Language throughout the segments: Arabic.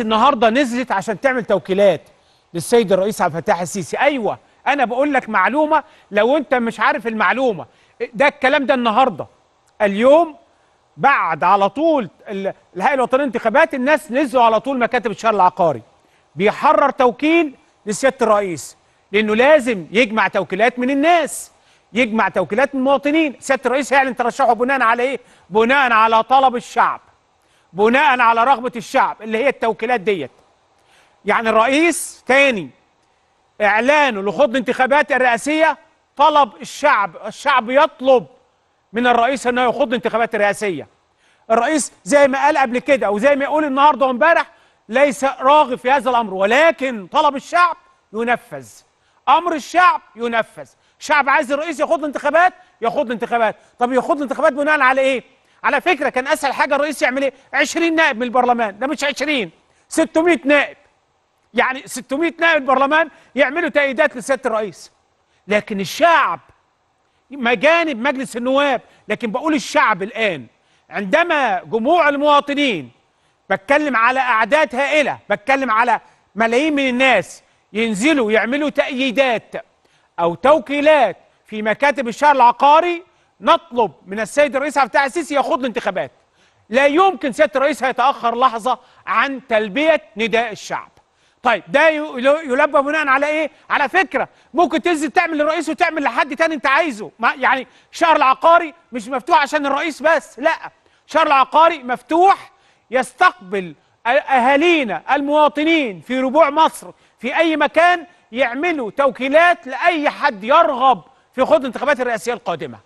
النهارده نزلت عشان تعمل توكيلات للسيد الرئيس عبد الفتاح السيسي ايوه انا بقول لك معلومه لو انت مش عارف المعلومه ده الكلام ده النهارده اليوم بعد على طول الهيئه الوطنيه للانتخابات الناس نزلوا على طول مكاتب الشهر العقاري بيحرر توكيل لسياده الرئيس لانه لازم يجمع توكيلات من الناس يجمع توكيلات من المواطنين سياده الرئيس هيعلن ترشحه بناء على ايه بناء على طلب الشعب بناء على رغبه الشعب اللي هي التوكيلات ديت يعني الرئيس تاني اعلانه لخوض الانتخابات الرئاسيه طلب الشعب الشعب يطلب من الرئيس انه يخوض الانتخابات الرئاسيه الرئيس زي ما قال قبل كده وزي ما يقول النهارده وامبارح ليس راغب في هذا الامر ولكن طلب الشعب ينفذ امر الشعب ينفذ الشعب عايز الرئيس يخوض الانتخابات يخوض الانتخابات طب يخوض الانتخابات بناء على ايه على فكره كان اسهل حاجه الرئيس يعمل ايه 20 نائب من البرلمان ده مش 20 600 نائب يعني 600 نائب البرلمان يعملوا تأييدات لسياده الرئيس لكن الشعب مجانب مجلس النواب لكن بقول الشعب الان عندما جموع المواطنين بتكلم على اعداد هائله بتكلم على ملايين من الناس ينزلوا يعملوا تأييدات او توكيلات في مكاتب الشهر العقاري نطلب من السيد الرئيس عبد الفتاح السيسي يخوض الانتخابات لا يمكن سياده الرئيس هيتاخر لحظه عن تلبيه نداء الشعب طيب ده يلبى بناء على ايه على فكره ممكن تنزل تعمل للرئيس وتعمل لحد تاني انت عايزه يعني شهر العقاري مش مفتوح عشان الرئيس بس لا شهر العقاري مفتوح يستقبل اهالينا المواطنين في ربوع مصر في اي مكان يعملوا توكيلات لاي حد يرغب في خوض الانتخابات الرئاسيه القادمه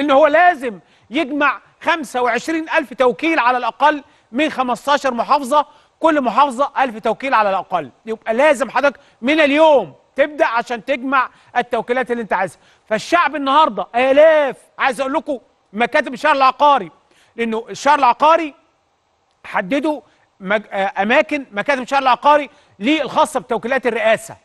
ان هو لازم يجمع 25000 توكيل على الاقل من 15 محافظه كل محافظه 1000 توكيل على الاقل يبقى لازم حضرتك من اليوم تبدا عشان تجمع التوكيلات اللي انت عايزها فالشعب النهارده الاف عايز اقول لكم مكاتب الشهر العقاري لانه الشهر العقاري حددوا آه، اماكن مكاتب الشهر العقاري للخاصه بتوكيلات الرئاسه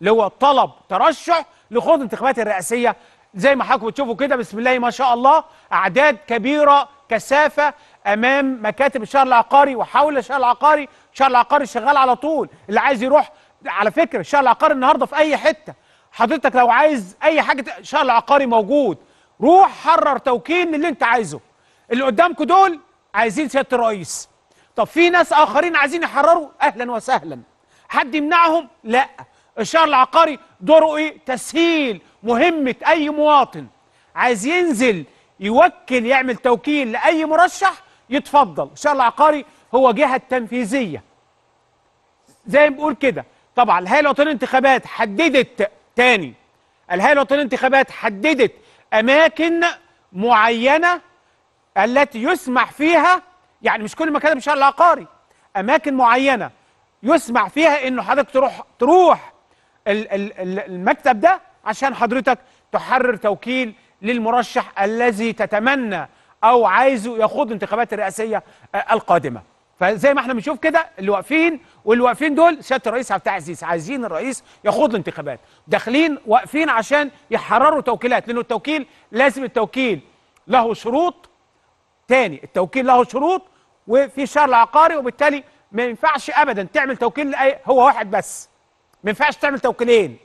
اللي هو طلب ترشح لخوض انتخابات الرئاسيه زي ما حضراتكم بتشوفوا كده بسم الله ما شاء الله اعداد كبيره كثافه امام مكاتب الشهر العقاري وحول الشهر العقاري الشهر العقاري شغال على طول اللي عايز يروح على فكره الشهر العقاري النهارده في اي حته حضرتك لو عايز اي حاجه الشهر العقاري موجود روح حرر توكيل اللي انت عايزه اللي قدامكم دول عايزين سياده الرئيس طب في ناس اخرين عايزين يحرروا اهلا وسهلا حد يمنعهم لا الشهر العقاري دوره ايه تسهيل مهمة أي مواطن عايز ينزل يوكل يعمل توكيل لأي مرشح يتفضل الشارع العقاري هو جهة تنفيذية زي ما بقول كده طبعا الهيئة الوطنية للانتخابات حددت تاني الهيئة الوطنية للانتخابات حددت أماكن معينة التي يسمح فيها يعني مش كل مكان بشارع العقاري أماكن معينة يسمح فيها إنه حضرتك تروح تروح المكتب ده عشان حضرتك تحرر توكيل للمرشح الذي تتمنى او عايزه يخوض الانتخابات الرئاسيه آه، القادمه فزي ما احنا بنشوف كده اللي واقفين واللي واقفين دول سياده الرئيس عبد العزيز عايزين الرئيس يخوض الانتخابات داخلين واقفين عشان يحرروا توكيلات لانه التوكيل لازم التوكيل له شروط تاني التوكيل له شروط وفي شرع عقاري وبالتالي ما ينفعش ابدا تعمل توكيل لاي هو واحد بس ما ينفعش تعمل توكيلين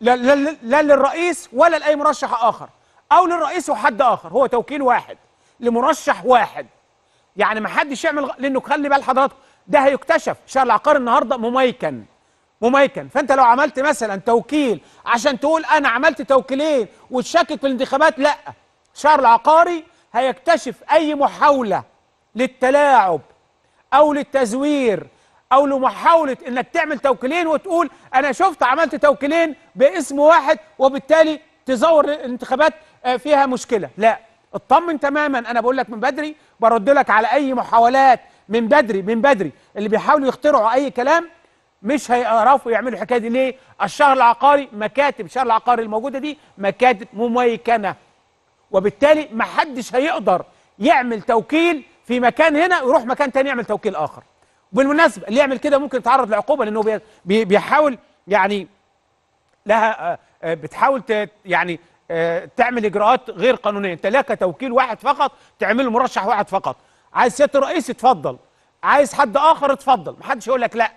لا, لا, للرئيس ولا لأي مرشح آخر أو للرئيس وحد آخر هو توكيل واحد لمرشح واحد يعني ما حدش يعمل لأنه خلي بال حضراتكم ده هيكتشف شارع العقار النهارده مميكن مميكن فانت لو عملت مثلا توكيل عشان تقول انا عملت توكيلين وتشكك في الانتخابات لا شهر العقاري هيكتشف اي محاوله للتلاعب او للتزوير او لمحاوله انك تعمل توكيلين وتقول انا شفت عملت توكيلين باسم واحد وبالتالي تزور الانتخابات آه، فيها مشكله لا اطمن تماما انا بقول لك من بدري برد لك على اي محاولات من بدري من بدري اللي بيحاولوا يخترعوا اي كلام مش هيعرفوا يعملوا الحكايه دي ليه؟ الشهر العقاري مكاتب الشهر العقاري الموجوده دي مكاتب مميكنه وبالتالي محدش هيقدر يعمل توكيل في مكان هنا ويروح مكان تاني يعمل توكيل اخر وبالمناسبة اللي يعمل كده ممكن يتعرض لعقوبة لأنه بيحاول يعني لها آه، آه، بتحاول يعني آه، تعمل إجراءات غير قانونية أنت لك توكيل واحد فقط تعمله مرشح واحد فقط عايز سيادة الرئيس اتفضل عايز حد آخر اتفضل محدش يقول لك لأ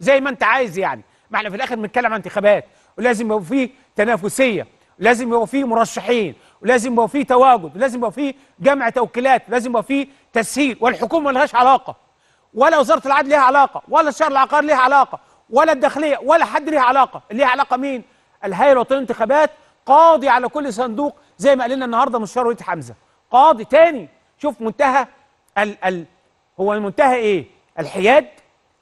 زي ما أنت عايز يعني ما احنا في الآخر بنتكلم عن انتخابات ولازم يبقى فيه تنافسية لازم يبقى فيه مرشحين ولازم يبقى فيه تواجد ولازم يبقى فيه جمع توكيلات ولازم يبقى فيه تسهيل والحكومه ملهاش علاقه ولا وزاره العدل ليها علاقه ولا الشهر العقاري ليها علاقه ولا الداخليه ولا حد ليها علاقه ليها علاقه مين الهيئه الوطنيه للانتخابات قاضي على كل صندوق زي ما قال لنا النهارده مستشار وليد حمزه قاضي تاني شوف منتهى ال ال هو المنتهى ايه الحياد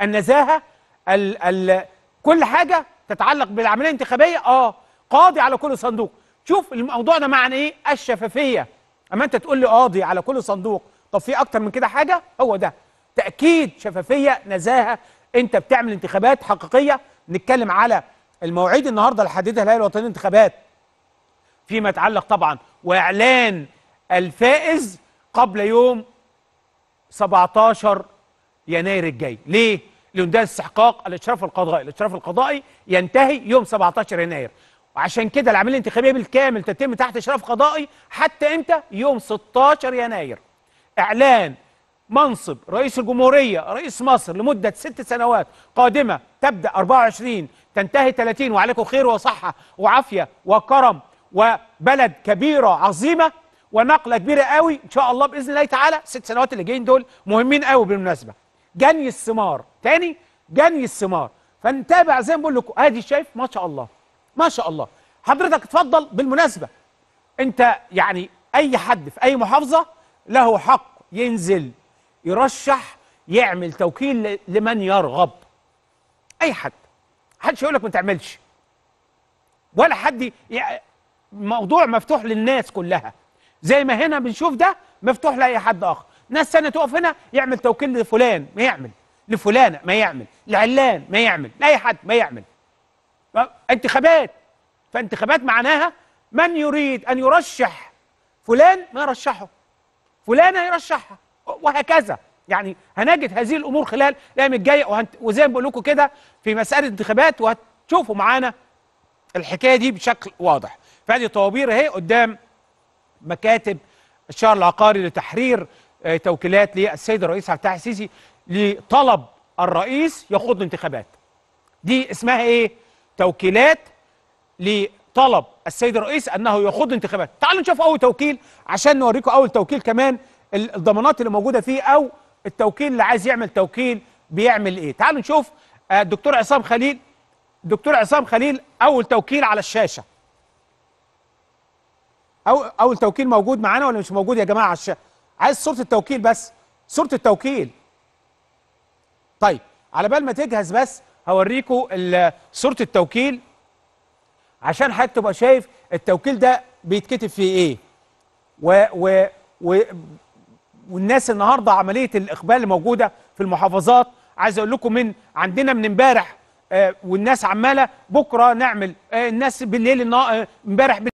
النزاهه ال ال كل حاجه تتعلق بالعمليه الانتخابيه اه قاضي على كل صندوق شوف الموضوع ده معنى ايه الشفافيه اما انت تقول لي قاضي على كل صندوق طب في اكتر من كده حاجه هو ده تاكيد شفافيه نزاهه انت بتعمل انتخابات حقيقيه نتكلم على المواعيد النهارده اللي حددها الهيئه الوطنيه للانتخابات فيما يتعلق طبعا واعلان الفائز قبل يوم 17 يناير الجاي ليه ليندهى استحقاق الاشراف القضائي الاشراف القضائي ينتهي يوم 17 يناير وعشان كده العمليه الانتخابيه بالكامل تتم تحت اشراف قضائي حتى امتى يوم 16 يناير اعلان منصب رئيس الجمهورية رئيس مصر لمدة ست سنوات قادمة تبدأ 24 تنتهي 30 وعليكم خير وصحة وعافية وكرم وبلد كبيرة عظيمة ونقلة كبيرة قوي إن شاء الله بإذن الله تعالى ست سنوات اللي جايين دول مهمين قوي بالمناسبة جني الثمار تاني جني الثمار فنتابع زي ما بقول لكم ادي شايف ما شاء الله ما شاء الله حضرتك اتفضل بالمناسبه انت يعني اي حد في اي محافظه له حق ينزل يرشح يعمل توكيل لمن يرغب اي حد حدش يقولك لك ما تعملش ولا حد موضوع مفتوح للناس كلها زي ما هنا بنشوف ده مفتوح لاي حد اخر ناس سنه تقف هنا يعمل توكيل لفلان ما يعمل لفلانه ما يعمل لعلان ما يعمل لاي حد ما يعمل انتخابات فانتخابات معناها من يريد ان يرشح فلان ما يرشحه فلانه يرشحها وهكذا يعني هنجد هذه الامور خلال الايام الجايه وهنت... وزي ما بقول لكم كده في مساله انتخابات وهتشوفوا معانا الحكايه دي بشكل واضح فهذه طوابير اهي قدام مكاتب الشهر العقاري لتحرير آه، توكيلات للسيد الرئيس عبد الفتاح السيسي لطلب الرئيس يخوض الانتخابات دي اسمها ايه توكيلات لطلب السيد الرئيس انه يخوض الانتخابات تعالوا نشوف اول توكيل عشان نوريكم اول توكيل كمان الضمانات اللي موجوده فيه او التوكيل اللي عايز يعمل توكيل بيعمل ايه تعالوا نشوف آه، الدكتور عصام خليل الدكتور عصام خليل اول توكيل على الشاشه أو اول توكيل موجود معانا ولا مش موجود يا جماعه على الشاشه عايز صوره التوكيل بس صوره التوكيل طيب على بال ما تجهز بس هوريكم صوره التوكيل عشان حتى تبقى شايف التوكيل ده بيتكتب فيه ايه و و و والناس النهارده عمليه الاقبال اللي موجوده في المحافظات عايز اقول لكم من عندنا من امبارح آه، والناس عماله بكره نعمل آه، الناس بالليل آه، امبارح